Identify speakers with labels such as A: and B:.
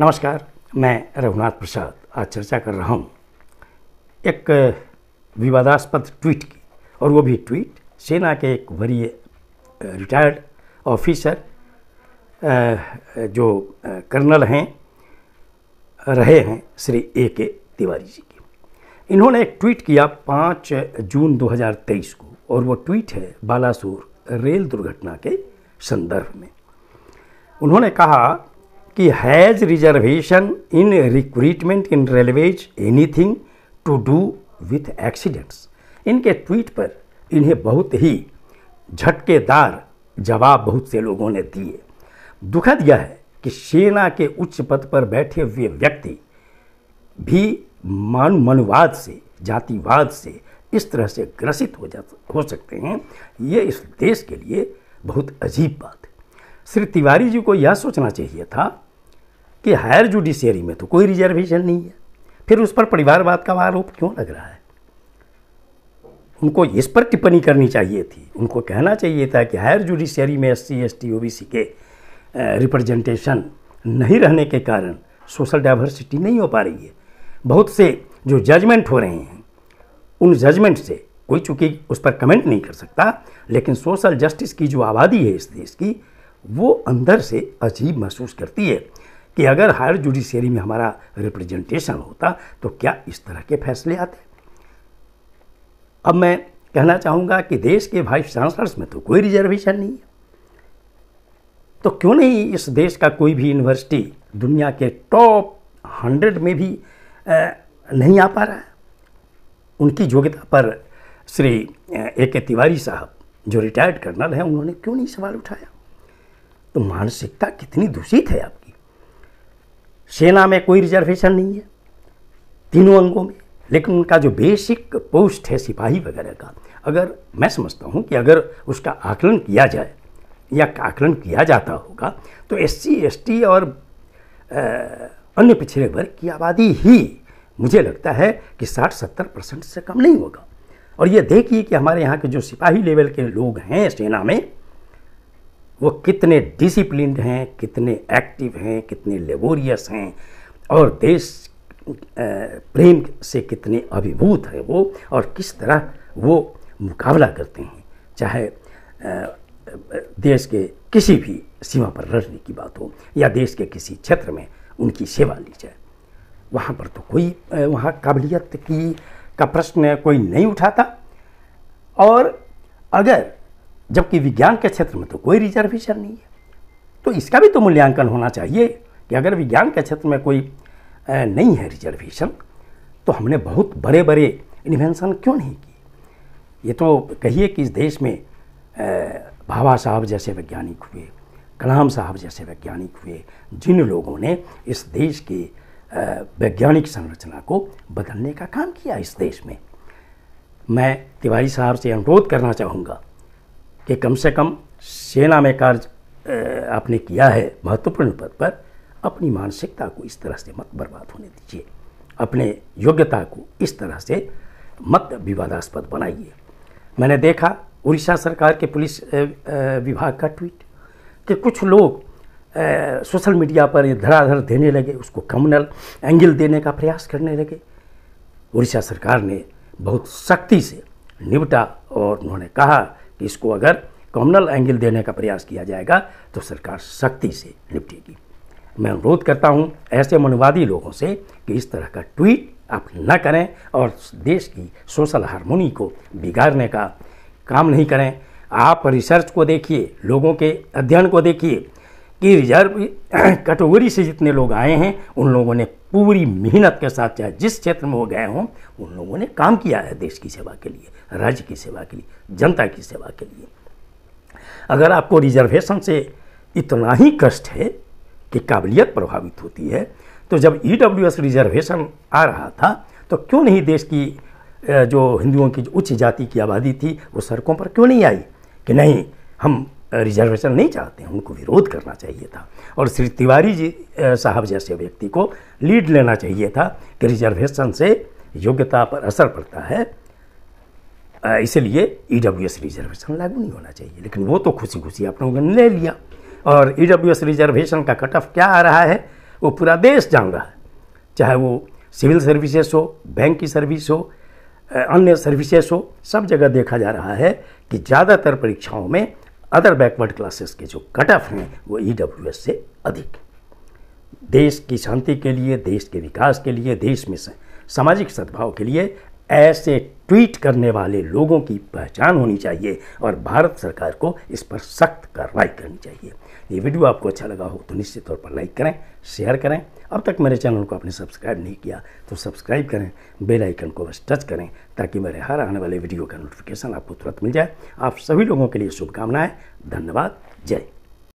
A: नमस्कार मैं रघुनाथ प्रसाद आज चर्चा कर रहा हूँ एक विवादास्पद ट्वीट की और वो भी ट्वीट सेना के एक वरीय रिटायर्ड ऑफिसर जो कर्नल हैं रहे हैं श्री ए के तिवारी जी की इन्होंने एक ट्वीट किया पाँच जून 2023 को और वो ट्वीट है बालासोर रेल दुर्घटना के संदर्भ में उन्होंने कहा कि has reservation in recruitment in railways anything to do with accidents इनके ट्वीट पर इन्हें बहुत ही झटकेदार जवाब बहुत से लोगों ने दिए दुखद यह है कि सेना के उच्च पद पर बैठे हुए व्यक्ति भी मान मनुवाद से जातिवाद से इस तरह से ग्रसित हो जा हो सकते हैं ये इस देश के लिए बहुत अजीब बात है श्री तिवारी जी को यह सोचना चाहिए था कि हायर जुडिशियरी में तो कोई रिजर्वेशन नहीं है फिर उस पर परिवारवाद का आरोप क्यों लग रहा है उनको इस पर टिप्पणी करनी चाहिए थी उनको कहना चाहिए था कि हायर जुडिशियरी में S C S T O B C के रिप्रेजेंटेशन नहीं रहने के कारण सोशल डाइवर्सिटी नहीं हो पा रही है बहुत से जो जजमेंट हो रहे हैं उन जजमेंट से कोई चूंकि उस पर कमेंट नहीं कर सकता लेकिन सोशल जस्टिस की जो आबादी है इस देश की वो अंदर से अजीब महसूस करती है कि अगर हायर जुडिशियरी में हमारा रिप्रेजेंटेशन होता तो क्या इस तरह के फैसले आते अब मैं कहना चाहूँगा कि देश के वाइस चांसलर्स में तो कोई रिजर्वेशन नहीं है तो क्यों नहीं इस देश का कोई भी यूनिवर्सिटी दुनिया के टॉप हंड्रेड में भी नहीं आ पा रहा है उनकी योग्यता पर श्री ए के तिवारी साहब जो रिटायर्ड कर्नल हैं उन्होंने क्यों नहीं सवाल उठाया तो मानसिकता कितनी दूषित है आपकी सेना में कोई रिजर्वेशन नहीं है तीनों अंगों में लेकिन उनका जो बेसिक पोस्ट है सिपाही वगैरह का अगर मैं समझता हूँ कि अगर उसका आकलन किया जाए या आकलन किया जाता होगा तो एस सी एस टी और आ, अन्य पिछड़े वर्ग की आबादी ही मुझे लगता है कि 60-70 परसेंट से कम नहीं होगा और ये देखिए कि हमारे यहाँ के जो सिपाही लेवल के लोग हैं सेना में वो कितने डिसिप्लिन हैं कितने एक्टिव हैं कितने लेबोरियस हैं और देश प्रेम से कितने अभिभूत हैं वो और किस तरह वो मुकाबला करते हैं चाहे देश के किसी भी सीमा पर लड़ने की बात हो या देश के किसी क्षेत्र में उनकी सेवा ली जाए वहाँ पर तो कोई वहाँ काबिलियत की का प्रश्न कोई नहीं उठाता और अगर जबकि विज्ञान के क्षेत्र में तो कोई रिजर्वेशन नहीं है तो इसका भी तो मूल्यांकन होना चाहिए कि अगर विज्ञान के क्षेत्र में कोई नहीं है रिजर्वेशन तो हमने बहुत बड़े बड़े इन्वेंशन क्यों नहीं किए ये तो कहिए कि इस देश में बाबा साहब जैसे वैज्ञानिक हुए कलाम साहब जैसे वैज्ञानिक हुए जिन लोगों ने इस देश के वैज्ञानिक संरचना को बदलने का काम किया इस देश में मैं तिवारी साहब से अनुरोध करना चाहूँगा कि कम से कम सेना में कार्य आपने किया है महत्वपूर्ण पद पर अपनी मानसिकता को इस तरह से मत बर्बाद होने दीजिए अपने योग्यता को इस तरह से मत विवादास्पद बनाइए मैंने देखा उड़ीसा सरकार के पुलिस विभाग का ट्वीट कि कुछ लोग सोशल मीडिया पर धराधर देने लगे उसको कम्युनल एंगल देने का प्रयास करने लगे उड़ीसा सरकार ने बहुत सख्ती से निपटा और उन्होंने कहा कि इसको अगर कॉमनल एंगल देने का प्रयास किया जाएगा तो सरकार सख्ती से निपटेगी मैं अनुरोध करता हूं ऐसे मनुवादी लोगों से कि इस तरह का ट्वीट आप न करें और देश की सोशल हारमोनी को बिगाड़ने का काम नहीं करें आप रिसर्च को देखिए लोगों के अध्ययन को देखिए कि रिजर्व कैटेगरी से जितने लोग आए हैं उन लोगों ने पूरी मेहनत के साथ चाहे जिस क्षेत्र में वो गए हों उन लोगों ने काम किया है देश की सेवा के लिए राज्य की सेवा के लिए जनता की सेवा के लिए अगर आपको रिजर्वेशन से इतना ही कष्ट है कि काबिलियत प्रभावित होती है तो जब ई e रिजर्वेशन आ रहा था तो क्यों नहीं देश की जो हिंदुओं की उच्च जाति की आबादी थी वो सड़कों पर क्यों नहीं आई कि नहीं हम रिजर्वेशन नहीं चाहते हैं उनको विरोध करना चाहिए था और श्री तिवारी जी साहब जैसे व्यक्ति को लीड लेना चाहिए था कि रिजर्वेशन से योग्यता पर असर पड़ता है इसलिए ई e रिजर्वेशन लागू नहीं होना चाहिए लेकिन वो तो खुशी खुशी आप लोगों ने ले लिया और ई e रिजर्वेशन का कट ऑफ क्या आ रहा है वो पूरा देश जान रहा है चाहे वो सिविल सर्विसेज हो बैंक की सर्विस हो अन्य सर्विसेज हो सब जगह देखा जा रहा है कि ज़्यादातर परीक्षाओं में अदर बैकवर्ड क्लासेस के जो कट ऑफ हैं वो ई e से अधिक देश की शांति के लिए देश के विकास के लिए देश में सामाजिक सद्भाव के लिए ऐसे ट्वीट करने वाले लोगों की पहचान होनी चाहिए और भारत सरकार को इस पर सख्त कार्रवाई करनी चाहिए ये वीडियो आपको अच्छा लगा हो तो निश्चित तौर पर लाइक करें शेयर करें अब तक मेरे चैनल को आपने सब्सक्राइब नहीं किया तो सब्सक्राइब करें बेल आइकन को बस टच करें ताकि मेरे हर आने वाले वीडियो का नोटिफिकेशन आपको तुरंत मिल जाए आप सभी लोगों के लिए शुभकामनाएं धन्यवाद जय